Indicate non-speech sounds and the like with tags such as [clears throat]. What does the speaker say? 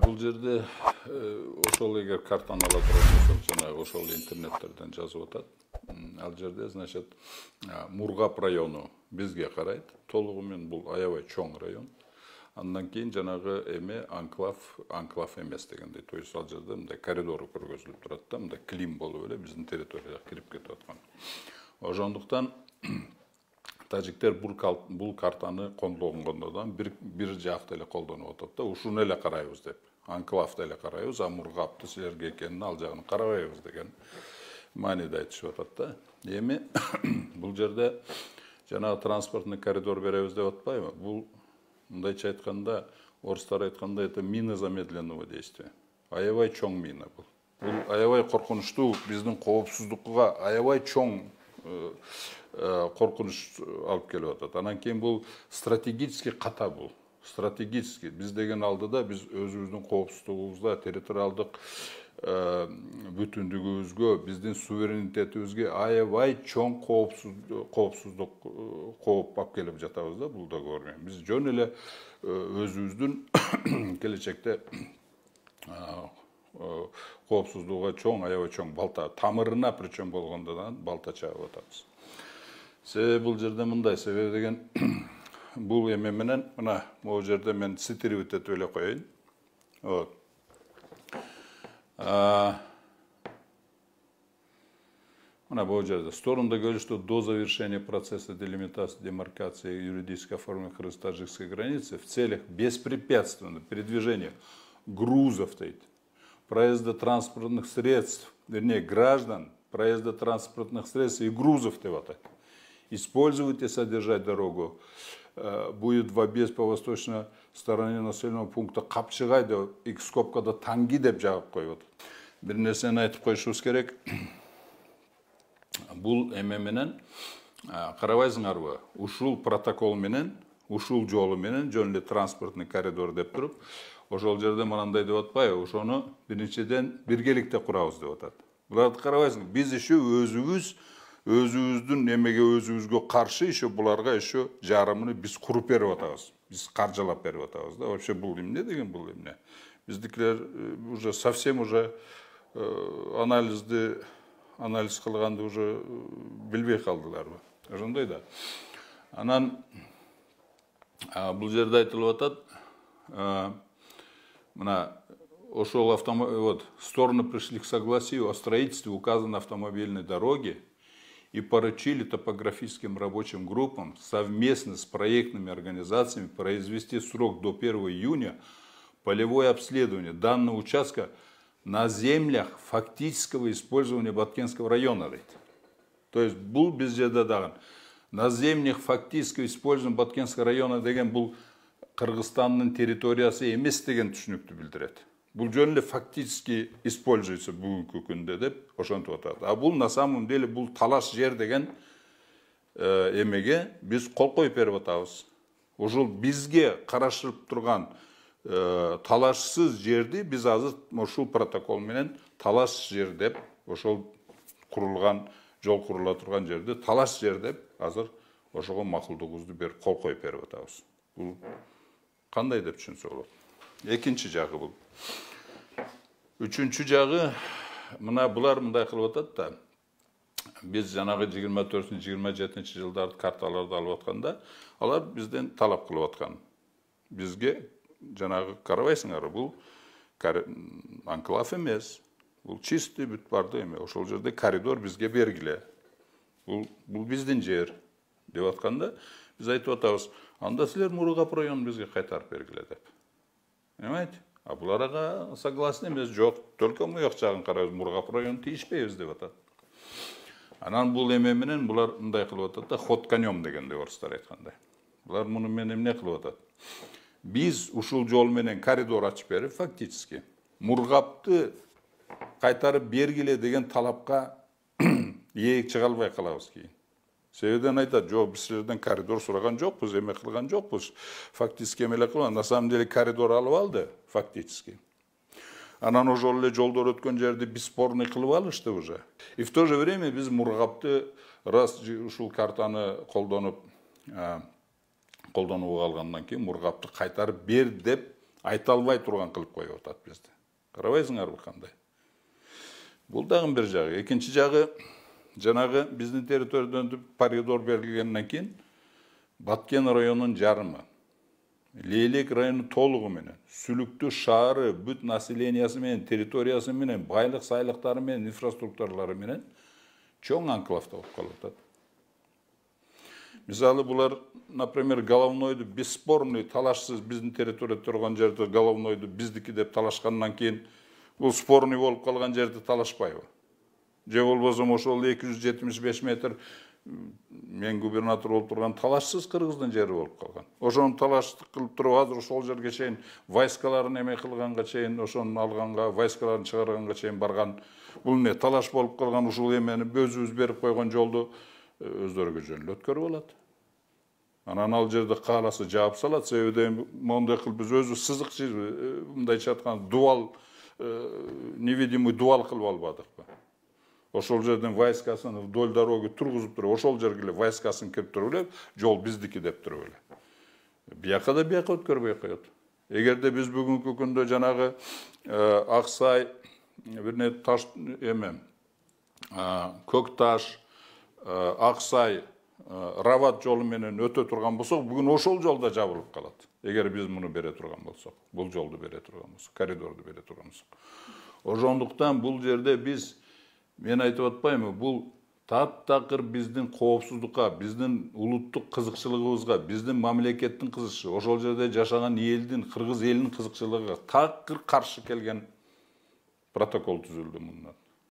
бұл жерде ошол эгер картаны ала турган болсом жанагы ошол интернеттерден жазып атат ал жерде значит мургап району бизге карайт толугу менен бул аябай чоң район андан кийин жанагы эме анклав анклав эмес дегендей то есть ал жерде мындай коридору көргөзүлүп турат да мындай клим болуп эле биздин территорияга кирип кетип аткан ошондуктан тажиктер бул бул картаны колдонгондон бир бир жакты эле колдонуп атат да ушуну эле карайбыз деп анклавды эле карайбыз а мургапты силерге экенин ал жагын карабайбыз деген мааниде айтышып атат да эми [coughs] бул жерде жанагы транспортный коридор беребиз деп атпайбы бул мындайча айтканда орустар айтканда это мина замедленного действия аябай чоң мина бул бул аябай коркунучтуу биздин коопсуздукка аябай чоң коркунуч э, э, алып келип атат анан кейін бұл стратегический қата бұл стратегический біз деген алдыда өзіміздің өзүбүздүн коопсуздугубузга территориалдык э, бүтіндігімізге біздің суверенитетімізге аябай чоң коопсуздук кооп алып келіп жатабыз да бул договормен біз жөн эле өзүбүздүн [coughs] келечекте коопсуздугуга чоң аябай чоң балта тамырына причем болгондон балта чаап атабыз себеби бул жерде мындай себеби деген [clears throat] бул эме менен мына могу жерде мен ситирип өтөтүп эле коеюн вот а, мына бул жерде стороны что до завершения процесса делимитации демаркации юридической формы крыс таджикской границы в целях беспрепятственного передвижения грузов стоит проезда транспортных средств, вернее граждан, проезда транспортных средств и грузов Теватак. Использовать и содержать дорогу э, будет в объезд по восточной стороне населенного пункта да, и скобка до Танги деп жағып қойып отыр. Бір нәрсені айтып қойшымыз керек. [coughs] Бұл әмеменен қарабайсыңарбы э, ушул протокол менен ушул жолу менен жөнүндө транспортный коридор деп туруп ошол жерде мынандай деп атпайбы ошону биринчиден биргеликте курабыз деп атат буларды карабайсыңбы биз еще өзүбүз өзүбүздүн эмеге өзүбүзгө каршы еще буларга еще жарымын биз куруп берип атабыз биз каржылап берип атабыз да вообще бул эмне деген бул эмне биздикилер э, уже совсем уже э, анализди анализ кылганды уже э, билбей калдыларбы ошондой да анан бул жерде айтылып атат на ушел ошол вот стороны пришли к согласию о строительстве указанной автомобильной дороги и поручили топографическим рабочим группам совместно с проектными организациями произвести срок до 1 июня полевое обследование данного участка на землях фактического использования Баткенского района. То есть был бізде даган. На землях фактического использования Баткенского района был Қырғызстанның территориясы емес деген түсінікті білдіреді бұл жөнінде фактически используется бүгінгі күнде деп ошентип атат а бұл на самом деле бұл талаш жер деген эмеге біз қол қойып беріп атабыз ошол бизге карашып турган э, талашсыз жерди биз азыр ушул протокол менен талаш жер деп ошол курулган жол курула турган жерди талаш жер деп азыр ошого макулдугубузду берип кол коюп берип атабыз бул қандай деп түшүнсө болот экинчи жагы бул үчүнчү жагы мына булар мындай кылып атат да биз жанагы жыйырма төртүнчү жыйырма жетинчи жылдары карталарды алып атканда алар бизден талап кылып аткан бизге жанагы карабайсыңарбы бул анклав эмес бул чистый бүт барды эме ошол жерде коридор бизге бергиле бул бул биздин жер деп атканда биз айтып атабыз анда силер мурункы район бизге кайтарып бергиле деп понимаете а булар ага согласны эмес жок только мояк жагын карайбыз мургап район тийишпейбиз деп атат анан бул эме менен булар мындай кылып атат да ход конем дегендей орустар айткандай булар муну менен эмне кылып атат биз ушул жол менен коридор ачып берип фактически мургапты кайтарып бергиле деген талапка ээ [coughs] чыга албай калабыз кийин себебіден айтады жоқ біз коридор сұраған жоқпыз эме қылған жоқпыз фактически эмелер қылған на самом деле коридор алып алды фактически Анан ошол эле жолдор өткөн жерди бесспорный кылып алышты уже и в то же время биз мургапты раз ушул картаны колдонуп колдонууга алгандан кийин мургапты кайтарып бер деп айта албай турган кылып коюп атат бизди карабайсыңарбы кандай бул дагы бир жагы экинчи жагы жаңағы біздің территориядан коридор берілгеннен кейін баткен районунун жарымы лейлек району толугу менен сүлүктү шаары бүт населениясы мен, территориясы менен байлық сайлыктары менен менен чоң анклавда болып калып атат мисалы булар например головнойду бесспорный талашсыз біздің территория тұрған жерді головнойду біздікі деп талашкандан кейін, бұл спорный болып қалған жерді талашпайбы же болбосо ошол эки жүз жетимиш беш метр мен губернатор болуп турган талашсыз кыргыздын жери болуп калган ошону талаштык кылып туруп азыр ошол жерге чейин войскаларын эме кылганга чейин ошону алганга войскаларын чыгарганга чейин барган бул эмне талаш болуп калган ушул эмени өзүбүз берип койгон жолду э, өздөрү эле өткөрүп алат анан ал жерди кааласа жаап салат себеби моундай кылып биз өзүбүз сызык э, мындайча айтканда дубал э, невидимый дубал кылып албадыкпы ошол жерден войскасын вдоль дороги тургузуп туруп ошол эле войскасын кирип туруп эле жол биздики деп туруп эле бияка да бияка өткөрбөй коет эгерде биз бүгүнкү күндө жанагы э, ак бир таш эме э, көк таш э, ак сай рават жолу менен өтө турган болсок бүгүн ошол жол да жабылып калат эгер биз муну бере турган болсок бул жолду бере турган болсок коридорду бере турган болсок ошондуктан бул жерде биз мен айтып атпаймын бұл тап тақыр біздің қауіпсіздікқа біздің ұлттық қызықшылығымызға біздің мемлекеттің қызықшы, ошол жерде жашаған елдің қырғыз елінің қызықшылығы тақыр қарсы келген протокол түзілді мына.